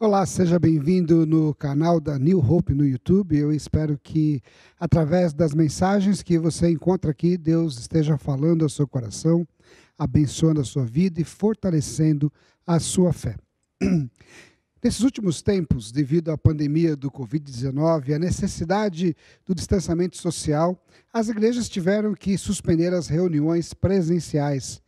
Olá, seja bem-vindo no canal da New Hope no YouTube. Eu espero que, através das mensagens que você encontra aqui, Deus esteja falando ao seu coração, abençoando a sua vida e fortalecendo a sua fé. Nesses últimos tempos, devido à pandemia do Covid-19 e à necessidade do distanciamento social, as igrejas tiveram que suspender as reuniões presenciais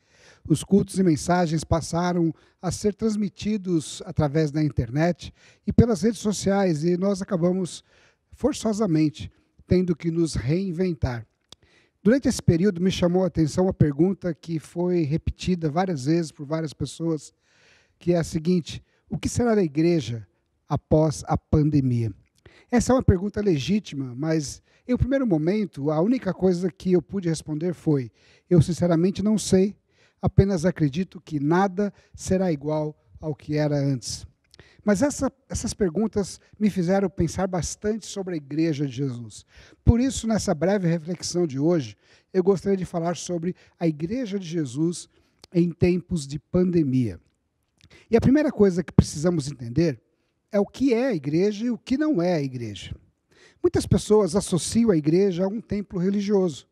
os cultos e mensagens passaram a ser transmitidos através da internet e pelas redes sociais, e nós acabamos forçosamente tendo que nos reinventar. Durante esse período, me chamou a atenção uma pergunta que foi repetida várias vezes por várias pessoas, que é a seguinte: o que será da igreja após a pandemia? Essa é uma pergunta legítima, mas em um primeiro momento, a única coisa que eu pude responder foi: eu sinceramente não sei, apenas acredito que nada será igual ao que era antes. Mas essa, essas perguntas me fizeram pensar bastante sobre a Igreja de Jesus. Por isso, nessa breve reflexão de hoje, eu gostaria de falar sobre a Igreja de Jesus em tempos de pandemia. E a primeira coisa que precisamos entender é o que é a igreja e o que não é a igreja. Muitas pessoas associam a igreja a um templo religioso,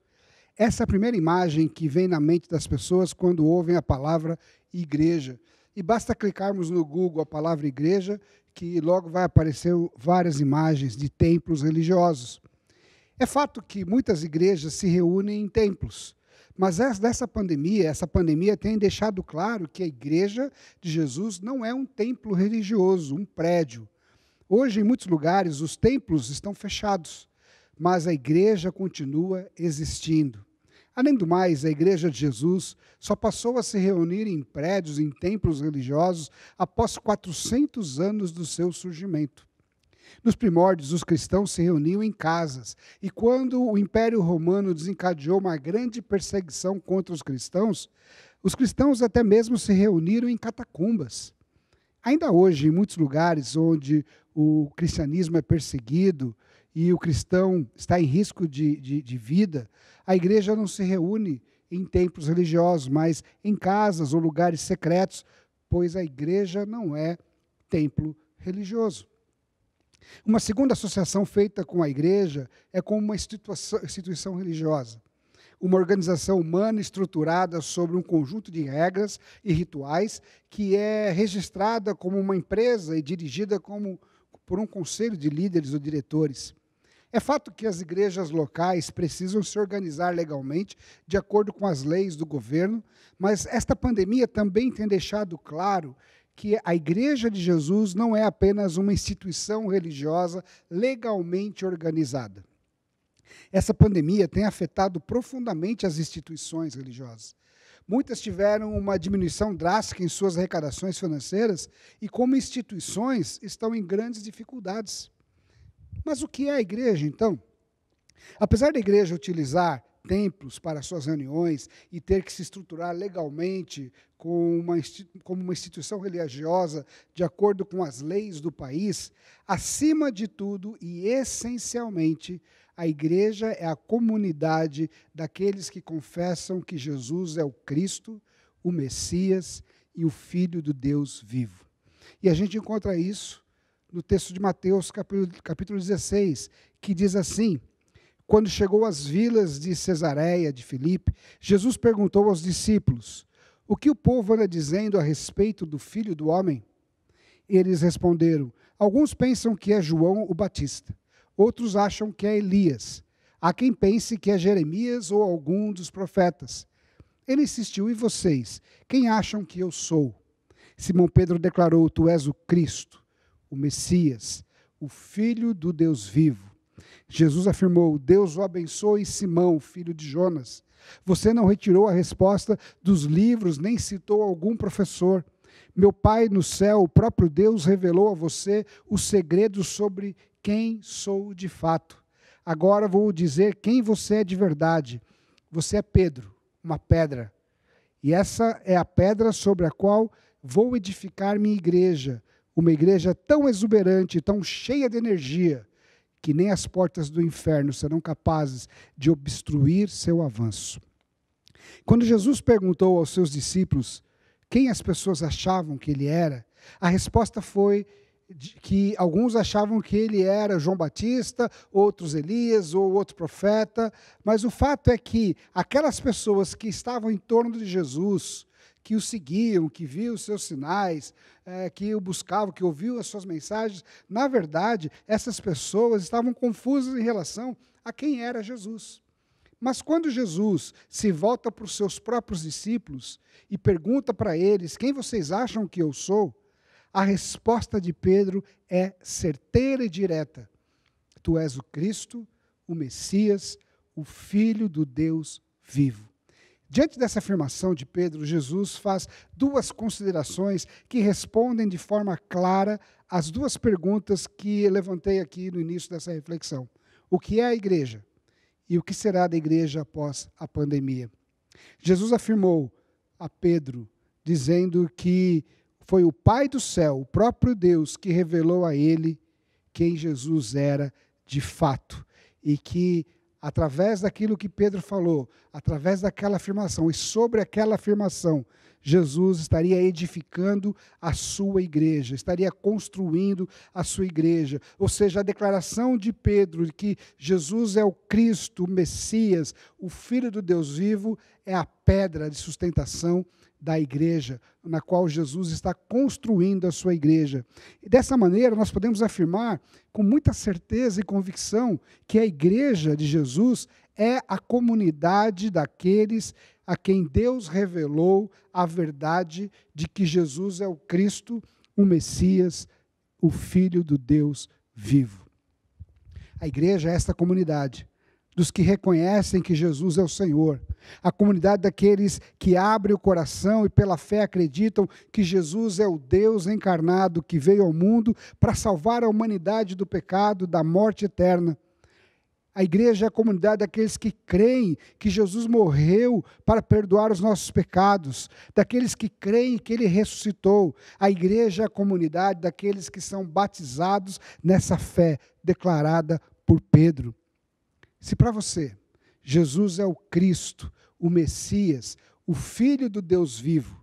essa é a primeira imagem que vem na mente das pessoas quando ouvem a palavra igreja. E basta clicarmos no Google a palavra igreja, que logo vai aparecer várias imagens de templos religiosos. É fato que muitas igrejas se reúnem em templos, mas dessa pandemia, essa pandemia tem deixado claro que a igreja de Jesus não é um templo religioso, um prédio. Hoje, em muitos lugares, os templos estão fechados mas a igreja continua existindo. Além do mais, a Igreja de Jesus só passou a se reunir em prédios, em templos religiosos, após 400 anos do seu surgimento. Nos primórdios, os cristãos se reuniam em casas, e quando o Império Romano desencadeou uma grande perseguição contra os cristãos, os cristãos até mesmo se reuniram em catacumbas. Ainda hoje, em muitos lugares onde o cristianismo é perseguido, e o cristão está em risco de, de, de vida, a igreja não se reúne em templos religiosos, mas em casas ou lugares secretos, pois a igreja não é templo religioso. Uma segunda associação feita com a igreja é com uma instituição religiosa, uma organização humana estruturada sobre um conjunto de regras e rituais que é registrada como uma empresa e dirigida como por um conselho de líderes ou diretores. É fato que as igrejas locais precisam se organizar legalmente de acordo com as leis do governo, mas esta pandemia também tem deixado claro que a Igreja de Jesus não é apenas uma instituição religiosa legalmente organizada. Essa pandemia tem afetado profundamente as instituições religiosas. Muitas tiveram uma diminuição drástica em suas arrecadações financeiras e, como instituições, estão em grandes dificuldades. Mas o que é a igreja, então? Apesar da igreja utilizar templos para suas reuniões e ter que se estruturar legalmente como uma, como uma instituição religiosa de acordo com as leis do país, acima de tudo e essencialmente, a igreja é a comunidade daqueles que confessam que Jesus é o Cristo, o Messias e o Filho do Deus vivo. E a gente encontra isso no texto de Mateus, capítulo, capítulo 16, que diz assim: Quando chegou às vilas de Cesareia de Filipe, Jesus perguntou aos discípulos: O que o povo anda dizendo a respeito do filho do homem? Eles responderam: Alguns pensam que é João o Batista, outros acham que é Elias. Há quem pense que é Jeremias ou algum dos profetas. Ele insistiu: E vocês? Quem acham que eu sou? Simão Pedro declarou: Tu és o Cristo o Messias, o Filho do Deus vivo. Jesus afirmou: Deus o abençoe, Simão, filho de Jonas. Você não retirou a resposta dos livros, nem citou algum professor. Meu Pai no céu, o próprio Deus, revelou a você o segredo sobre quem sou de fato. Agora vou dizer quem você é de verdade. Você é Pedro, uma pedra. E essa é a pedra sobre a qual vou edificar minha igreja, uma igreja tão exuberante, tão cheia de energia, que nem as portas do inferno serão capazes de obstruir seu avanço. Quando Jesus perguntou aos seus discípulos quem as pessoas achavam que ele era, a resposta foi que alguns achavam que ele era João Batista, outros Elias ou outro profeta, mas o fato é que aquelas pessoas que estavam em torno de Jesus, que o seguiam, que viam os seus sinais, é, que o buscavam, que ouviam as suas mensagens, na verdade, essas pessoas estavam confusas em relação a quem era Jesus. Mas quando Jesus se volta para os seus próprios discípulos e pergunta para eles quem vocês acham que eu sou, a resposta de Pedro é certeira e direta: Tu és o Cristo, o Messias, o Filho do Deus vivo. Diante dessa afirmação de Pedro, Jesus faz duas considerações que respondem de forma clara às duas perguntas que levantei aqui no início dessa reflexão: o que é a igreja e o que será da igreja após a pandemia? Jesus afirmou a Pedro, dizendo que foi o Pai do céu, o próprio Deus, que revelou a ele quem Jesus era de fato e que através daquilo que Pedro falou, através daquela afirmação, e sobre aquela afirmação, Jesus estaria edificando a sua igreja, estaria construindo a sua igreja. Ou seja, a declaração de Pedro de que Jesus é o Cristo, o Messias, o Filho do Deus vivo, é a pedra de sustentação da igreja, na qual Jesus está construindo a sua igreja. E dessa maneira, nós podemos afirmar com muita certeza e convicção que a igreja de Jesus é a comunidade daqueles a quem Deus revelou a verdade de que Jesus é o Cristo, o Messias, o Filho do Deus vivo. A igreja é esta comunidade dos que reconhecem que Jesus é o Senhor a comunidade daqueles que abrem o coração e pela fé acreditam que Jesus é o Deus encarnado que veio ao mundo para salvar a humanidade do pecado, da morte eterna. A igreja é a comunidade daqueles que creem que Jesus morreu para perdoar os nossos pecados, daqueles que creem que ele ressuscitou. A igreja é a comunidade daqueles que são batizados nessa fé declarada por Pedro. Se para você Jesus é o Cristo, o Messias, o Filho do Deus vivo.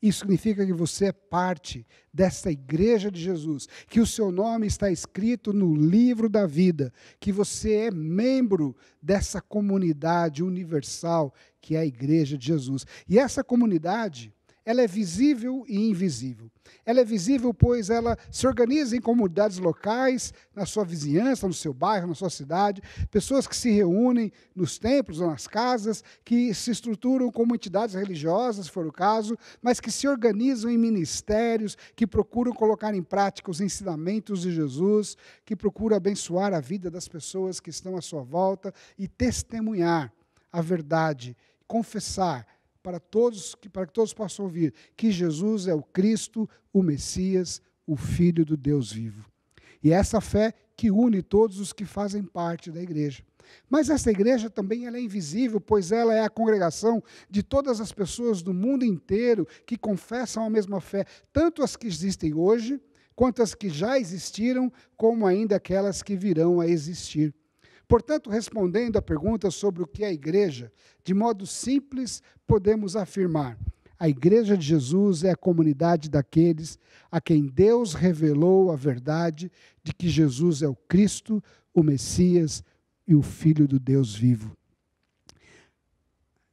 Isso significa que você é parte desta igreja de Jesus, que o seu nome está escrito no livro da vida, que você é membro dessa comunidade universal que é a igreja de Jesus. E essa comunidade ela é visível e invisível. Ela é visível, pois ela se organiza em comunidades locais, na sua vizinhança, no seu bairro, na sua cidade, pessoas que se reúnem nos templos ou nas casas, que se estruturam como entidades religiosas, se for o caso, mas que se organizam em ministérios, que procuram colocar em prática os ensinamentos de Jesus, que procuram abençoar a vida das pessoas que estão à sua volta e testemunhar a verdade, confessar para todos, para que todos possam ouvir que Jesus é o Cristo, o Messias, o Filho do Deus vivo. E é essa fé que une todos os que fazem parte da igreja. Mas essa igreja também ela é invisível, pois ela é a congregação de todas as pessoas do mundo inteiro que confessam a mesma fé, tanto as que existem hoje, quanto as que já existiram, como ainda aquelas que virão a existir. Portanto, respondendo à pergunta sobre o que é a igreja, de modo simples, podemos afirmar: a igreja de Jesus é a comunidade daqueles a quem Deus revelou a verdade de que Jesus é o Cristo, o Messias e o Filho do Deus vivo.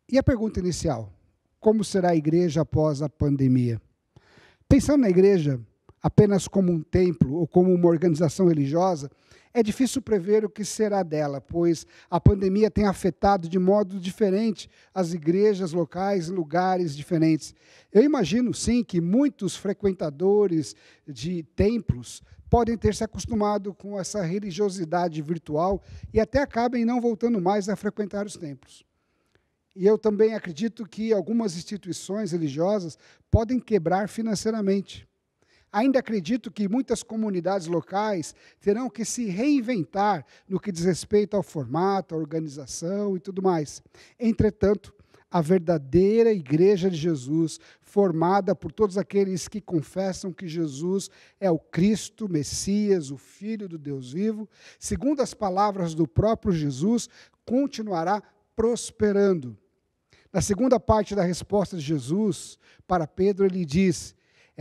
E a pergunta inicial: como será a igreja após a pandemia? Pensando na igreja apenas como um templo ou como uma organização religiosa, é difícil prever o que será dela, pois a pandemia tem afetado de modo diferente as igrejas locais em lugares diferentes. Eu imagino, sim, que muitos frequentadores de templos podem ter se acostumado com essa religiosidade virtual e até acabem não voltando mais a frequentar os templos. E eu também acredito que algumas instituições religiosas podem quebrar financeiramente Ainda acredito que muitas comunidades locais terão que se reinventar no que diz respeito ao formato, à organização e tudo mais. Entretanto, a verdadeira igreja de Jesus, formada por todos aqueles que confessam que Jesus é o Cristo, Messias, o Filho do Deus vivo, segundo as palavras do próprio Jesus, continuará prosperando. Na segunda parte da resposta de Jesus para Pedro, ele diz: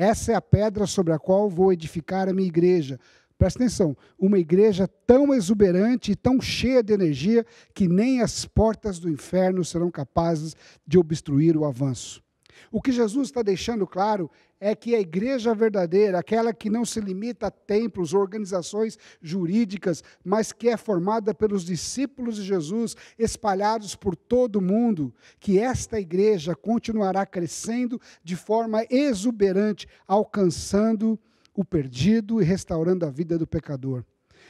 essa é a pedra sobre a qual vou edificar a minha igreja. Presta atenção, uma igreja tão exuberante e tão cheia de energia que nem as portas do inferno serão capazes de obstruir o avanço. O que Jesus está deixando claro é que a igreja verdadeira, aquela que não se limita a templos, organizações jurídicas, mas que é formada pelos discípulos de Jesus espalhados por todo o mundo, que esta igreja continuará crescendo de forma exuberante, alcançando o perdido e restaurando a vida do pecador.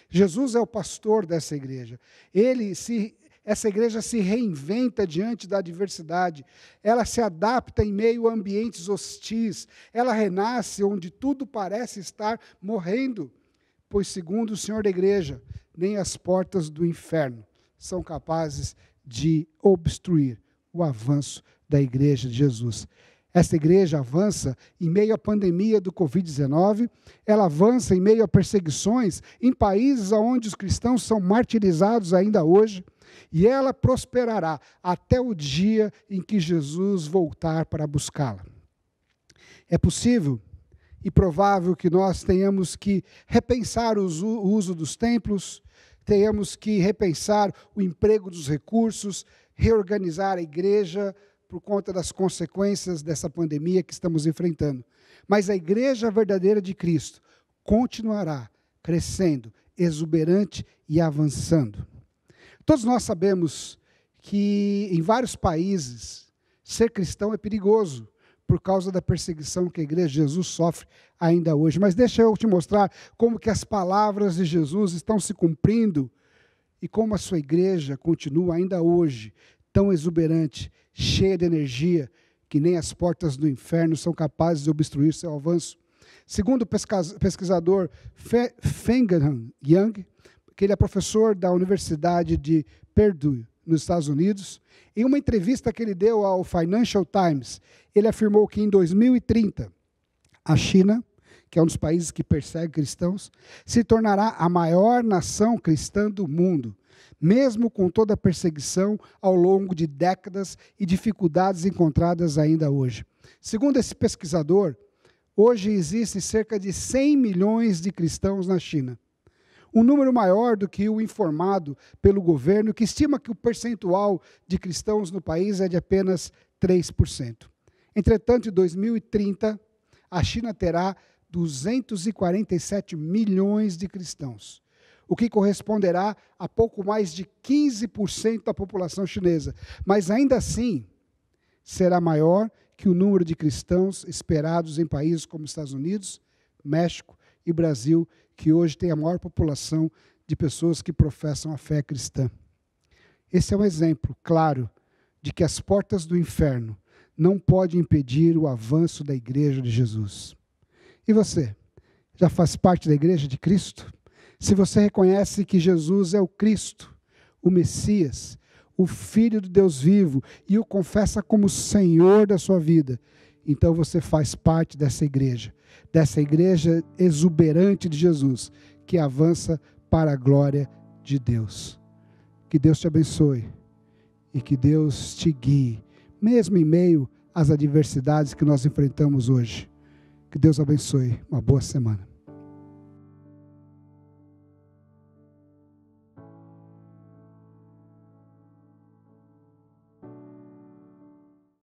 Jesus é o pastor dessa igreja. Ele se essa igreja se reinventa diante da adversidade, ela se adapta em meio a ambientes hostis, ela renasce onde tudo parece estar morrendo, pois, segundo o Senhor da igreja, nem as portas do inferno são capazes de obstruir o avanço da igreja de Jesus. Esta igreja avança em meio à pandemia do Covid-19, ela avança em meio a perseguições em países onde os cristãos são martirizados ainda hoje, e ela prosperará até o dia em que Jesus voltar para buscá-la. É possível e provável que nós tenhamos que repensar o uso dos templos, tenhamos que repensar o emprego dos recursos, reorganizar a igreja por conta das consequências dessa pandemia que estamos enfrentando. Mas a igreja verdadeira de Cristo continuará crescendo, exuberante e avançando. Todos nós sabemos que em vários países ser cristão é perigoso por causa da perseguição que a igreja de Jesus sofre ainda hoje. Mas deixa eu te mostrar como que as palavras de Jesus estão se cumprindo e como a sua igreja continua ainda hoje tão exuberante, cheia de energia, que nem as portas do inferno são capazes de obstruir seu avanço. Segundo o pesquisador Fe Fengham Young, que ele é professor da Universidade de Purdue, nos Estados Unidos. Em uma entrevista que ele deu ao Financial Times, ele afirmou que em 2030, a China, que é um dos países que persegue cristãos, se tornará a maior nação cristã do mundo, mesmo com toda a perseguição ao longo de décadas e dificuldades encontradas ainda hoje. Segundo esse pesquisador, hoje existem cerca de 100 milhões de cristãos na China um número maior do que o informado pelo governo, que estima que o percentual de cristãos no país é de apenas 3%. Entretanto, em 2030, a China terá 247 milhões de cristãos, o que corresponderá a pouco mais de 15% da população chinesa, mas ainda assim será maior que o número de cristãos esperados em países como Estados Unidos, México e Brasil, que hoje tem a maior população de pessoas que professam a fé cristã. Esse é um exemplo claro de que as portas do inferno não podem impedir o avanço da igreja de Jesus. E você, já faz parte da igreja de Cristo? Se você reconhece que Jesus é o Cristo, o Messias, o Filho do Deus vivo e o confessa como Senhor da sua vida, então você faz parte dessa igreja dessa igreja exuberante de Jesus, que avança para a glória de Deus. Que Deus te abençoe e que Deus te guie, mesmo em meio às adversidades que nós enfrentamos hoje. Que Deus abençoe. Uma boa semana.